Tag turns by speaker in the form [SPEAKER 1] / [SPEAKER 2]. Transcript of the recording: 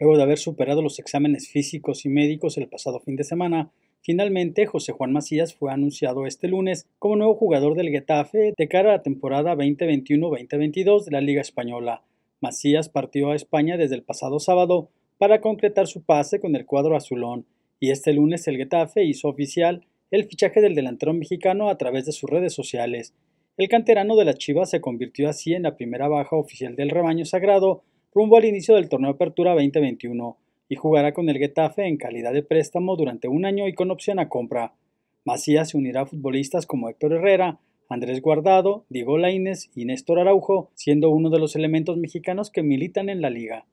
[SPEAKER 1] Luego de haber superado los exámenes físicos y médicos el pasado fin de semana, finalmente José Juan Macías fue anunciado este lunes como nuevo jugador del Getafe de cara a la temporada 2021-2022 de la Liga Española. Macías partió a España desde el pasado sábado para concretar su pase con el cuadro azulón, y este lunes el Getafe hizo oficial el fichaje del delantero mexicano a través de sus redes sociales. El canterano de la Chivas se convirtió así en la primera baja oficial del rebaño sagrado rumbo al inicio del torneo Apertura 2021 y jugará con el Getafe en calidad de préstamo durante un año y con opción a compra. Macías se unirá a futbolistas como Héctor Herrera, Andrés Guardado, Diego Laines y Néstor Araujo, siendo uno de los elementos mexicanos que militan en la liga.